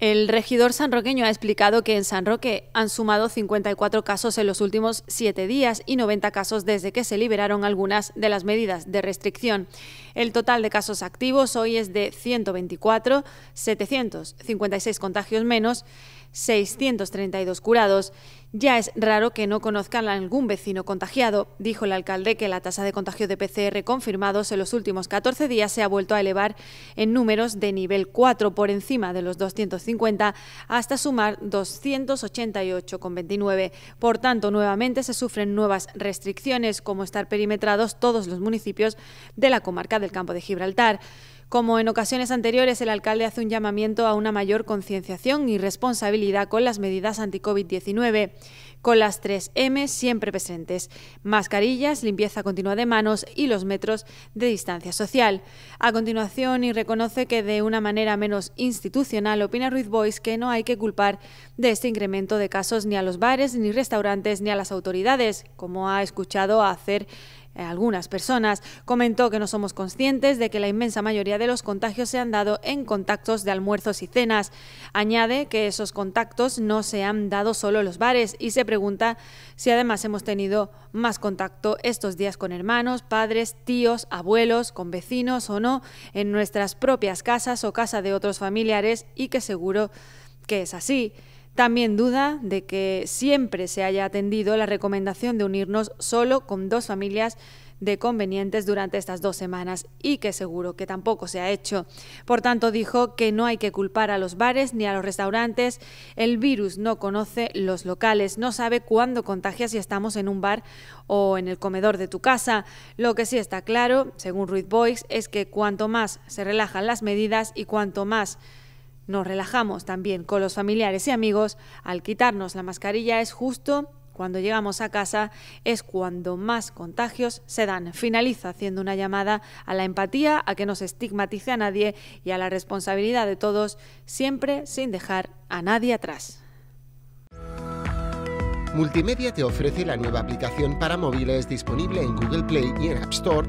El regidor sanroqueño ha explicado que en San Roque han sumado 54 casos en los últimos siete días y 90 casos desde que se liberaron algunas de las medidas de restricción. El total de casos activos hoy es de 124, 756 contagios menos, 632 curados ya es raro que no conozcan a algún vecino contagiado. Dijo el alcalde que la tasa de contagio de PCR confirmados en los últimos 14 días se ha vuelto a elevar en números de nivel 4 por encima de los 250 hasta sumar 288,29. Por tanto, nuevamente se sufren nuevas restricciones como estar perimetrados todos los municipios de la comarca del Campo de Gibraltar. Como en ocasiones anteriores, el alcalde hace un llamamiento a una mayor concienciación y responsabilidad con las medidas anti-COVID-19, con las tres M siempre presentes, mascarillas, limpieza continua de manos y los metros de distancia social. A continuación, y reconoce que de una manera menos institucional, opina Ruiz Boys que no hay que culpar de este incremento de casos ni a los bares, ni restaurantes, ni a las autoridades, como ha escuchado hacer eh, algunas personas. Comentó que no somos conscientes de que la inmensa mayoría de los contagios se han dado en contactos de almuerzos y cenas. Añade que esos contactos no se han dado solo en los bares y se pregunta si además hemos tenido más contacto estos días con hermanos, padres, tíos, abuelos, con vecinos o no, en nuestras propias casas o casa de otros familiares y que seguro que es así. También duda de que siempre se haya atendido la recomendación de unirnos solo con dos familias de convenientes durante estas dos semanas y que seguro que tampoco se ha hecho. Por tanto, dijo que no hay que culpar a los bares ni a los restaurantes. El virus no conoce los locales, no sabe cuándo contagia si estamos en un bar o en el comedor de tu casa. Lo que sí está claro, según Ruiz Boyce es que cuanto más se relajan las medidas y cuanto más nos relajamos también con los familiares y amigos. Al quitarnos la mascarilla es justo cuando llegamos a casa es cuando más contagios se dan. Finaliza haciendo una llamada a la empatía, a que no se estigmatice a nadie y a la responsabilidad de todos, siempre sin dejar a nadie atrás. Multimedia te ofrece la nueva aplicación para móviles disponible en Google Play y en App Store